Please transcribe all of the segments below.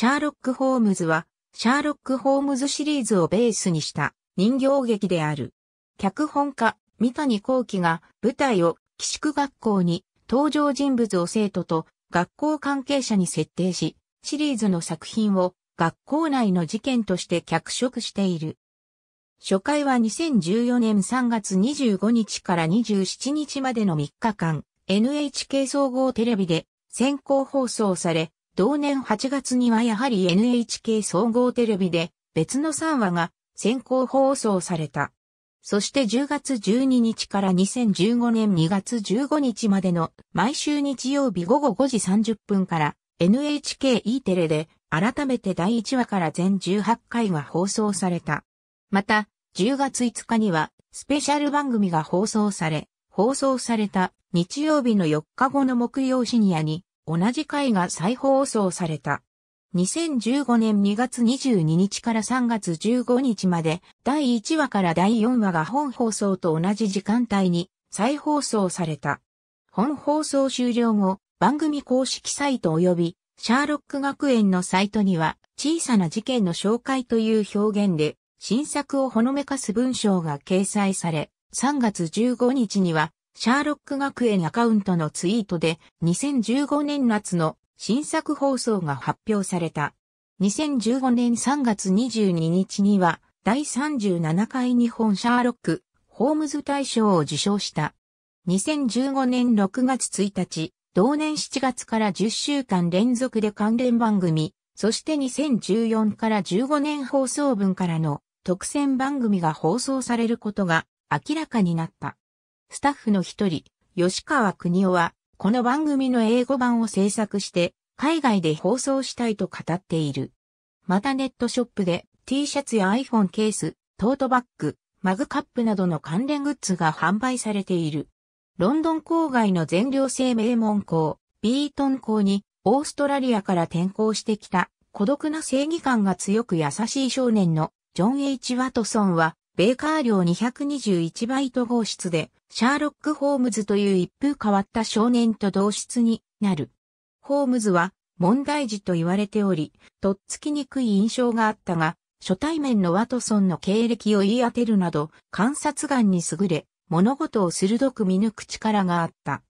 シャーロック・ホームズは、シャーロック・ホームズシリーズをベースにした人形劇である。脚本家、三谷幸喜が舞台を寄宿学校に登場人物を生徒と学校関係者に設定し、シリーズの作品を学校内の事件として脚色している。初回は2014年3月25日から27日までの3日間、NHK 総合テレビで先行放送され、同年8月にはやはり NHK 総合テレビで別の3話が先行放送された。そして10月12日から2015年2月15日までの毎週日曜日午後5時30分から NHKE テレで改めて第1話から全18回が放送された。また、10月5日にはスペシャル番組が放送され、放送された日曜日の4日後の木曜深夜に同じ回が再放送された。2015年2月22日から3月15日まで第1話から第4話が本放送と同じ時間帯に再放送された。本放送終了後、番組公式サイト及びシャーロック学園のサイトには小さな事件の紹介という表現で新作をほのめかす文章が掲載され、3月15日にはシャーロック学園アカウントのツイートで2015年夏の新作放送が発表された。2015年3月22日には第37回日本シャーロック・ホームズ大賞を受賞した。2015年6月1日、同年7月から10週間連続で関連番組、そして2014から15年放送分からの特選番組が放送されることが明らかになった。スタッフの一人、吉川邦夫は、この番組の英語版を制作して、海外で放送したいと語っている。またネットショップで T シャツや iPhone ケース、トートバッグ、マグカップなどの関連グッズが販売されている。ロンドン郊外の全寮制名門校、ビートン校に、オーストラリアから転校してきた、孤独な正義感が強く優しい少年の、ジョン・ H・ ワトソンは、ベーカー寮221バイト号室で、シャーロック・ホームズという一風変わった少年と同室になる。ホームズは問題児と言われており、とっつきにくい印象があったが、初対面のワトソンの経歴を言い当てるなど、観察眼に優れ、物事を鋭く見抜く力があった。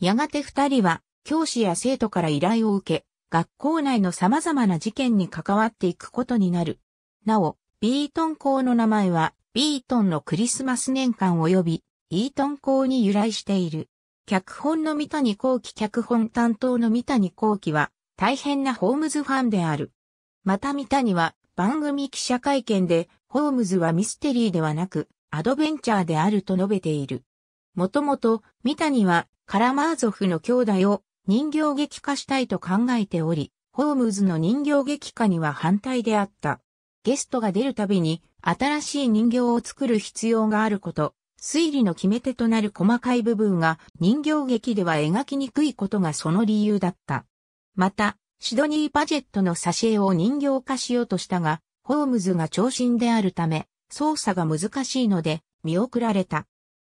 やがて二人は、教師や生徒から依頼を受け、学校内の様々な事件に関わっていくことになる。なお、ビートン校の名前は、ビートンのクリスマス年間及び、イートン校に由来している。脚本の三谷幸喜脚本担当の三谷幸喜は大変なホームズファンである。また三谷は番組記者会見でホームズはミステリーではなくアドベンチャーであると述べている。もともと三谷はカラマーゾフの兄弟を人形劇化したいと考えており、ホームズの人形劇化には反対であった。ゲストが出るたびに新しい人形を作る必要があること、推理の決め手となる細かい部分が人形劇では描きにくいことがその理由だった。また、シドニー・パジェットの挿絵を人形化しようとしたが、ホームズが長身であるため、操作が難しいので見送られた。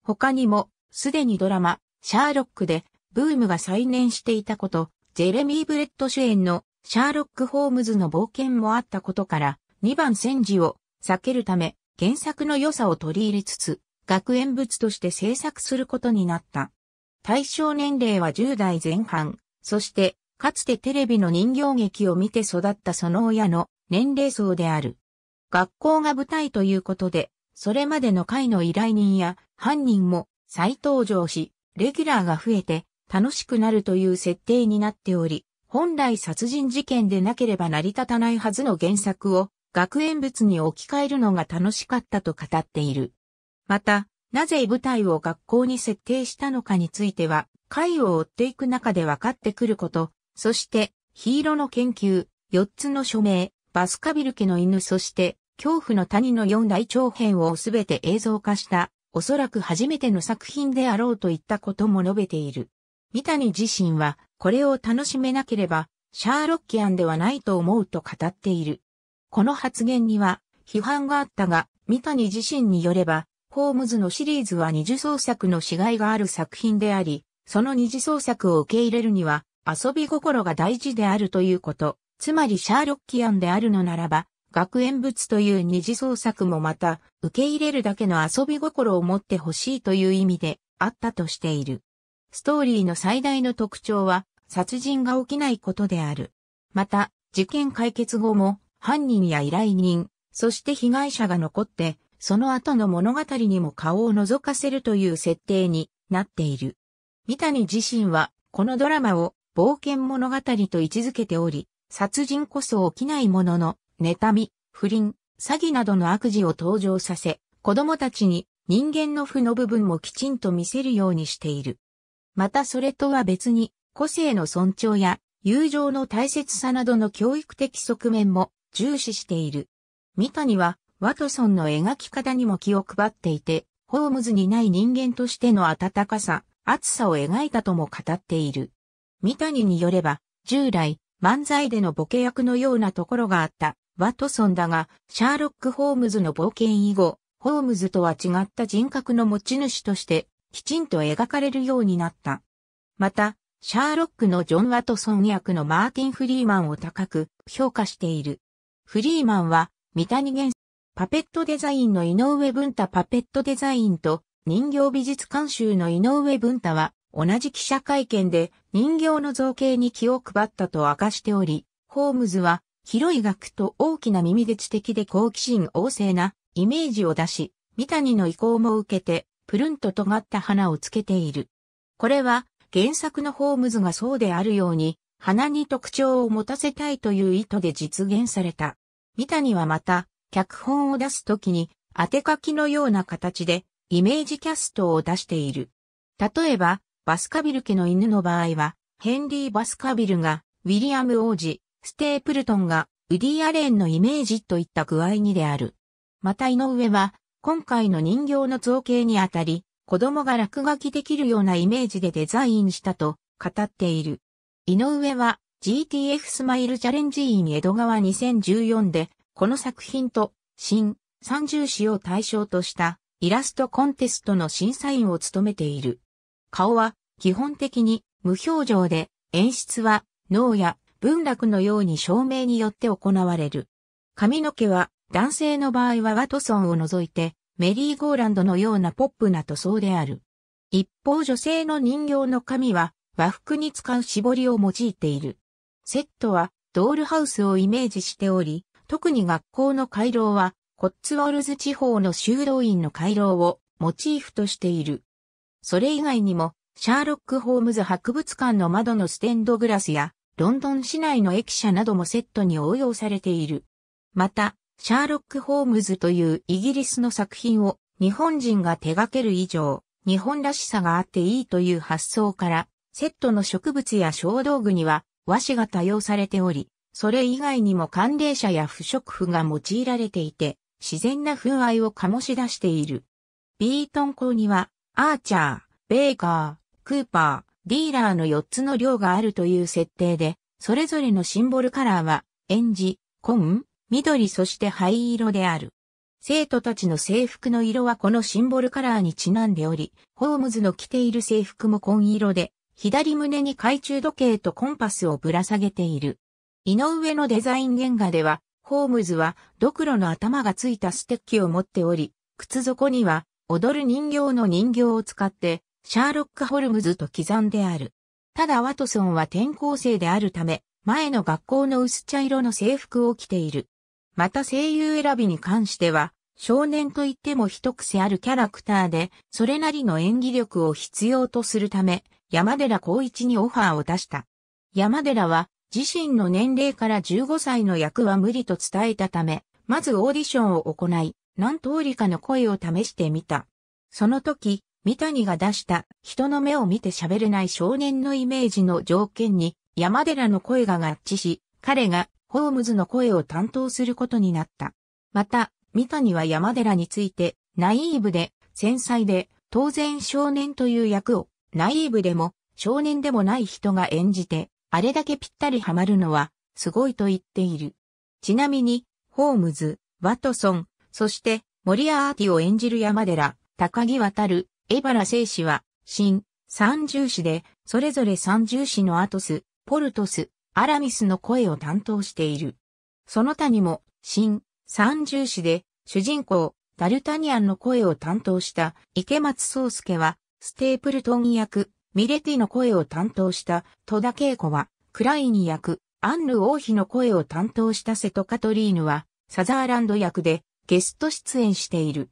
他にも、すでにドラマ、シャーロックでブームが再燃していたこと、ジェレミー・ブレッド主演のシャーロック・ホームズの冒険もあったことから、2番戦時を避けるため、原作の良さを取り入れつつ、学園物として制作することになった。対象年齢は10代前半、そして、かつてテレビの人形劇を見て育ったその親の年齢層である。学校が舞台ということで、それまでの会の依頼人や犯人も再登場し、レギュラーが増えて楽しくなるという設定になっており、本来殺人事件でなければ成り立たないはずの原作を学園物に置き換えるのが楽しかったと語っている。また、なぜ舞台を学校に設定したのかについては、回を追っていく中で分かってくること、そして、ヒーローの研究、四つの署名、バスカビル家の犬そして、恐怖の谷の四大長編をすべて映像化した、おそらく初めての作品であろうといったことも述べている。三谷自身は、これを楽しめなければ、シャーロッキアンではないと思うと語っている。この発言には、批判があったが、三谷自身によれば、ホームズのシリーズは二次創作の死骸がある作品であり、その二次創作を受け入れるには遊び心が大事であるということ、つまりシャーロッキアンであるのならば、学園物という二次創作もまた、受け入れるだけの遊び心を持ってほしいという意味であったとしている。ストーリーの最大の特徴は、殺人が起きないことである。また、事件解決後も、犯人や依頼人、そして被害者が残って、その後の物語にも顔を覗かせるという設定になっている。三谷自身は、このドラマを冒険物語と位置づけており、殺人こそ起きないものの、妬み、不倫、詐欺などの悪事を登場させ、子供たちに人間の負の部分もきちんと見せるようにしている。またそれとは別に、個性の尊重や友情の大切さなどの教育的側面も重視している。三谷はワトソンの描き方にも気を配っていて、ホームズにない人間としての温かさ、熱さを描いたとも語っている。三谷によれば、従来、漫才でのボケ役のようなところがあった、ワトソンだが、シャーロック・ホームズの冒険以後、ホームズとは違った人格の持ち主として、きちんと描かれるようになった。また、シャーロックのジョン・ワトソン役のマーティン・フリーマンを高く評価している。フリーマンは、三谷元パペットデザインの井上文太パペットデザインと人形美術監修の井上文太は同じ記者会見で人形の造形に気を配ったと明かしており、ホームズは広い額と大きな耳で知的で好奇心旺盛なイメージを出し、三谷の意向も受けて、プルンと尖った花をつけている。これは原作のホームズがそうであるように、花に特徴を持たせたいという意図で実現された。三谷はまた、脚本を出すときに、当て書きのような形で、イメージキャストを出している。例えば、バスカビル家の犬の場合は、ヘンリー・バスカビルが、ウィリアム王子、ステープルトンが、ウディ・アレンのイメージといった具合にである。また井上は、今回の人形の造形にあたり、子供が落書きできるようなイメージでデザインしたと語っている。井上は GTF スマイルチャレンジイン江戸川2014でこの作品と、新、三重詩を対象としたイラストコンテストの審査員を務めている。顔は基本的に無表情で演出は脳や文楽のように照明によって行われる。髪の毛は男性の場合はワトソンを除いてメリーゴーランドのようなポップな塗装である。一方女性の人形の髪は和服に使う絞りを用いている。セットはドールハウスをイメージしており、特に学校の回廊は、コッツウォルズ地方の修道院の回廊をモチーフとしている。それ以外にも、シャーロック・ホームズ博物館の窓のステンドグラスや、ロンドン市内の駅舎などもセットに応用されている。また、シャーロック・ホームズというイギリスの作品を日本人が手掛ける以上、日本らしさがあっていいという発想から、セットの植物や小道具には和紙が多用されており、それ以外にも寒冷車や不織布が用いられていて、自然な風合いを醸し出している。ビートン校には、アーチャー、ベーカー、クーパー、ディーラーの4つの寮があるという設定で、それぞれのシンボルカラーは、エンジ、コン、緑そして灰色である。生徒たちの制服の色はこのシンボルカラーにちなんでおり、ホームズの着ている制服も紺色で、左胸に懐中時計とコンパスをぶら下げている。井上のデザイン原画では、ホームズはドクロの頭がついたステッキを持っており、靴底には踊る人形の人形を使って、シャーロック・ホルムズと刻んである。ただワトソンは転校生であるため、前の学校の薄茶色の制服を着ている。また声優選びに関しては、少年といっても一癖あるキャラクターで、それなりの演技力を必要とするため、山寺孝一にオファーを出した。山寺は自身の年齢から15歳の役は無理と伝えたため、まずオーディションを行い、何通りかの声を試してみた。その時、三谷が出した人の目を見て喋れない少年のイメージの条件に山寺の声が合致し、彼がホームズの声を担当することになった。また、三谷は山寺についてナイーブで繊細で当然少年という役をナイーブでも少年でもない人が演じてあれだけぴったりハマるのは、すごいと言っている。ちなみに、ホームズ、ワトソン、そして、モリアーティを演じる山寺、高木渡る、江原聖氏は、新、三重師で、それぞれ三重師のアトス、ポルトス、アラミスの声を担当している。その他にも、新、三重師で、主人公、ダルタニアンの声を担当した池松壮介は、ステープルトン役、ミレティの声を担当した戸田恵子は、クライニ役、アンヌ王妃の声を担当した瀬戸カトリーヌは、サザーランド役でゲスト出演している。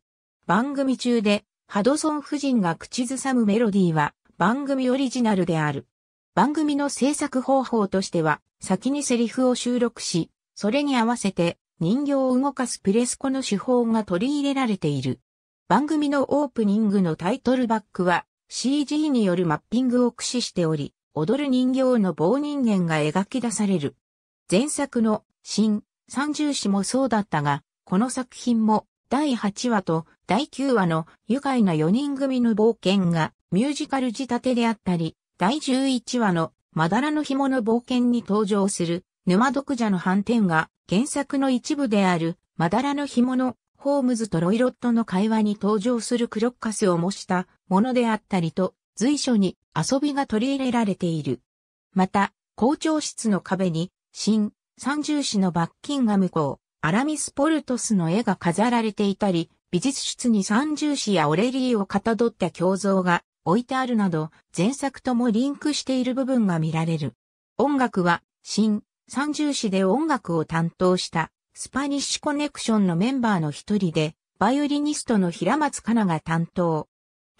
番組中で、ハドソン夫人が口ずさむメロディーは番組オリジナルである。番組の制作方法としては、先にセリフを収録し、それに合わせて人形を動かすプレスコの手法が取り入れられている。番組のオープニングのタイトルバックは、CG によるマッピングを駆使しており、踊る人形の棒人間が描き出される。前作の新三重詩もそうだったが、この作品も第8話と第9話の愉快な4人組の冒険がミュージカル仕立てであったり、第11話のまだらの紐の冒険に登場する沼読者の反転が原作の一部であるまだらの紐のホームズとロイロットの会話に登場するクロッカスを模したものであったりと、随所に遊びが取り入れられている。また、校長室の壁に、新、三重市のバッキンガム校、アラミス・ポルトスの絵が飾られていたり、美術室に三重市やオレリーをかたどった胸像が置いてあるなど、前作ともリンクしている部分が見られる。音楽は、新、三重市で音楽を担当した、スパニッシュコネクションのメンバーの一人で、バイオリニストの平松香奈が担当。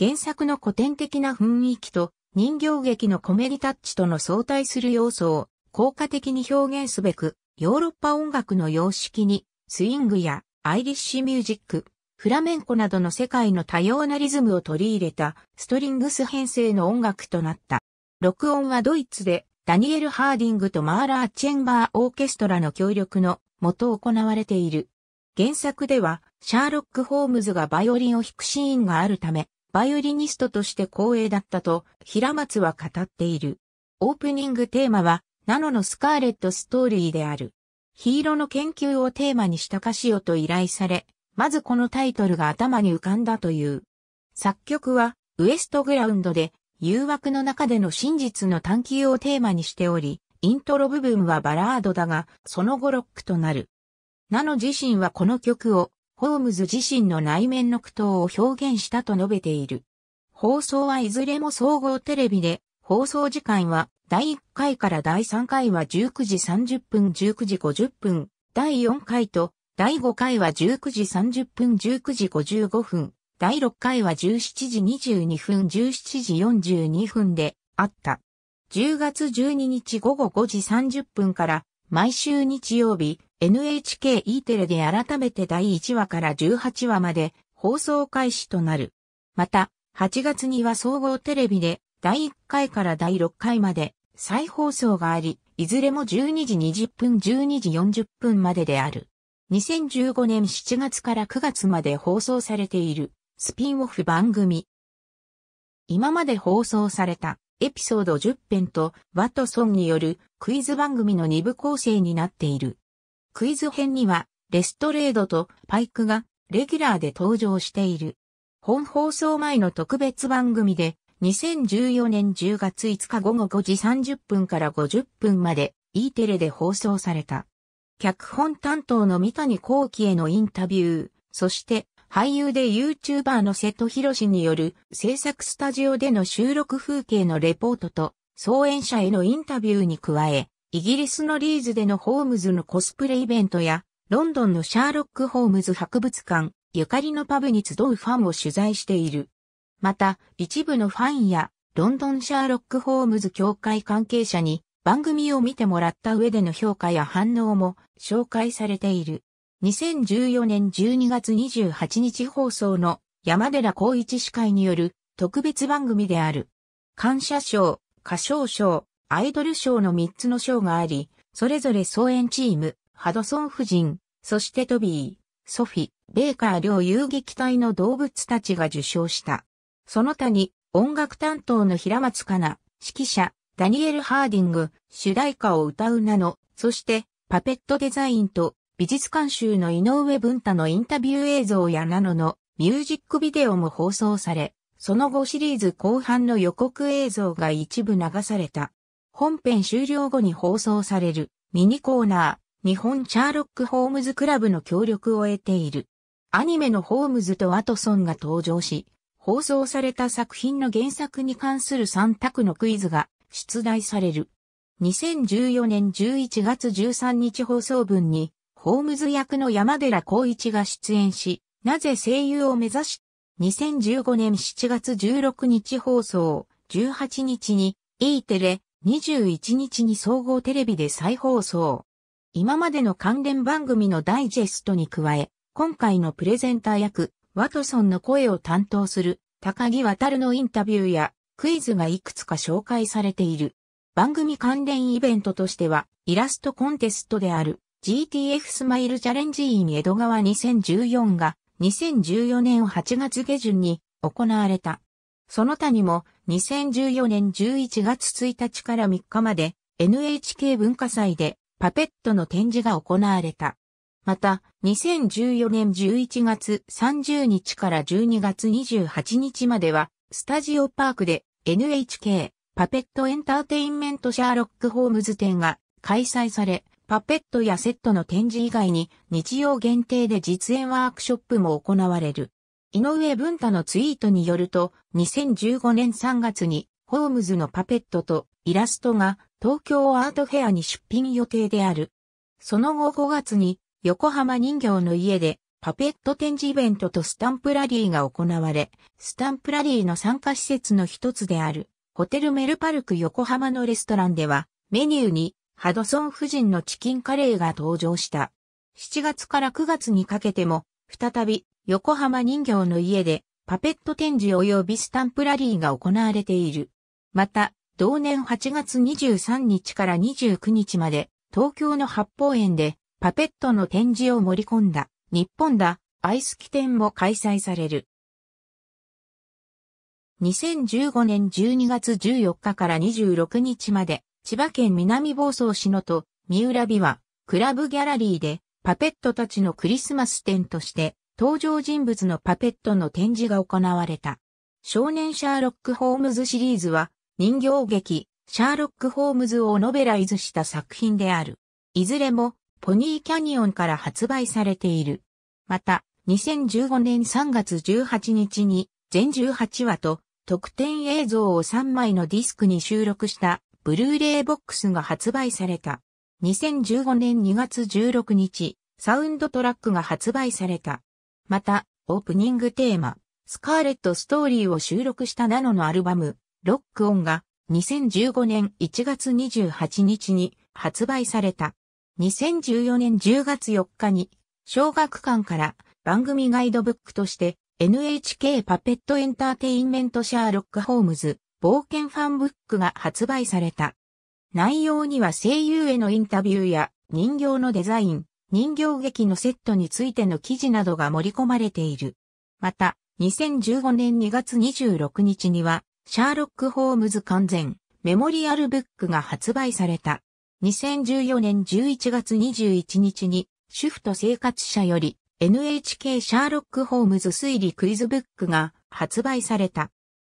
原作の古典的な雰囲気と人形劇のコメディタッチとの相対する要素を効果的に表現すべく、ヨーロッパ音楽の様式に、スイングやアイリッシュミュージック、フラメンコなどの世界の多様なリズムを取り入れたストリングス編成の音楽となった。録音はドイツでダニエル・ハーディングとマーラー・チェンバー・オーケストラの協力のもと行われている。原作ではシャーロック・ホームズがバイオリンを弾くシーンがあるため、バイオリニストとして光栄だったと、平松は語っている。オープニングテーマは、ナノのスカーレットストーリーである。ヒーローの研究をテーマにした歌詞をと依頼され、まずこのタイトルが頭に浮かんだという。作曲は、ウエストグラウンドで、誘惑の中での真実の探求をテーマにしており、イントロ部分はバラードだが、その後ロックとなる。ナノ自身はこの曲をホームズ自身の内面の苦闘を表現したと述べている。放送はいずれも総合テレビで、放送時間は第1回から第3回は19時30分19時50分、第4回と第5回は19時30分19時55分、第6回は17時22分17時42分であった。10月12日午後5時30分から毎週日曜日 NHKE テレで改めて第1話から18話まで放送開始となる。また、8月には総合テレビで第1回から第6回まで再放送があり、いずれも12時20分、12時40分までである。2015年7月から9月まで放送されているスピンオフ番組。今まで放送されたエピソード10編とワトソンによるクイズ番組の2部構成になっている。クイズ編には、レストレードとパイクがレギュラーで登場している。本放送前の特別番組で、2014年10月5日午後5時30分から50分まで E テレで放送された。脚本担当の三谷幸喜へのインタビュー、そして俳優で YouTuber の瀬戸博士による制作スタジオでの収録風景のレポートと、創演者へのインタビューに加え、イギリスのリーズでのホームズのコスプレイベントや、ロンドンのシャーロック・ホームズ博物館、ゆかりのパブに集うファンを取材している。また、一部のファンや、ロンドンシャーロック・ホームズ協会関係者に、番組を見てもらった上での評価や反応も紹介されている。2014年12月28日放送の山寺光一司会による特別番組である。感謝賞、歌唱賞、アイドル賞の3つの賞があり、それぞれ総演チーム、ハドソン夫人、そしてトビー、ソフィ、ベーカー両遊撃隊の動物たちが受賞した。その他に、音楽担当の平松かな、指揮者、ダニエル・ハーディング、主題歌を歌うなの、そして、パペットデザインと、美術監修の井上文太のインタビュー映像やなのの、ミュージックビデオも放送され、その後シリーズ後半の予告映像が一部流された。本編終了後に放送されるミニコーナー、日本チャーロック・ホームズクラブの協力を得ている。アニメのホームズとワトソンが登場し、放送された作品の原作に関する3択のクイズが出題される。2014年11月13日放送分に、ホームズ役の山寺孝一が出演し、なぜ声優を目指し、2015年7月16日放送、18日に、E テレ、21日に総合テレビで再放送。今までの関連番組のダイジェストに加え、今回のプレゼンター役、ワトソンの声を担当する高木渡のインタビューやクイズがいくつか紹介されている。番組関連イベントとしては、イラストコンテストである GTF スマイルチャレンジイン江戸川2014が2014年8月下旬に行われた。その他にも2014年11月1日から3日まで NHK 文化祭でパペットの展示が行われた。また、2014年11月30日から12月28日までは、スタジオパークで NHK パペットエンターテインメントシャーロック・ホームズ展が開催され、パペットやセットの展示以外に日曜限定で実演ワークショップも行われる。井上文太のツイートによると、2015年3月に、ホームズのパペットとイラストが東京アートフェアに出品予定である。その後5月に横浜人形の家でパペット展示イベントとスタンプラリーが行われ、スタンプラリーの参加施設の一つであるホテルメルパルク横浜のレストランではメニューにハドソン夫人のチキンカレーが登場した。7月から9月にかけても再び横浜人形の家でパペット展示及びスタンプラリーが行われている。また、同年8月23日から29日まで、東京の八方園でパペットの展示を盛り込んだ、日本だ、アイス機展も開催される。2015年12月14日から26日まで、千葉県南房総市のと、三浦美和、クラブギャラリーで、パペットたちのクリスマス展として、登場人物のパペットの展示が行われた。少年シャーロック・ホームズシリーズは人形劇、シャーロック・ホームズをノベライズした作品である。いずれもポニーキャニオンから発売されている。また、2015年3月18日に全18話と特典映像を3枚のディスクに収録したブルーレイボックスが発売された。2015年2月16日、サウンドトラックが発売された。また、オープニングテーマ、スカーレットストーリーを収録したナノのアルバム、ロックオンが2015年1月28日に発売された。2014年10月4日に、小学館から番組ガイドブックとして NHK パペットエンターテインメントシャーロック・ホームズ冒険ファンブックが発売された。内容には声優へのインタビューや人形のデザイン、人形劇のセットについての記事などが盛り込まれている。また、2015年2月26日には、シャーロック・ホームズ完全メモリアルブックが発売された。2014年11月21日に、主婦と生活者より NHK シャーロック・ホームズ推理クイズブックが発売された。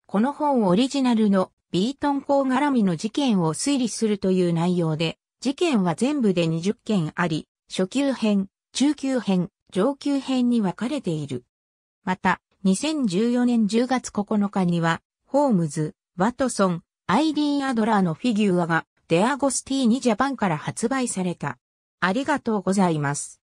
この本オリジナルのビートン校絡みの事件を推理するという内容で、事件は全部で20件あり、初級編、中級編、上級編に分かれている。また、2014年10月9日には、ホームズ、ワトソン、アイリーン・アドラーのフィギュアが、デアゴスティーニ・ジャパンから発売された。ありがとうございます。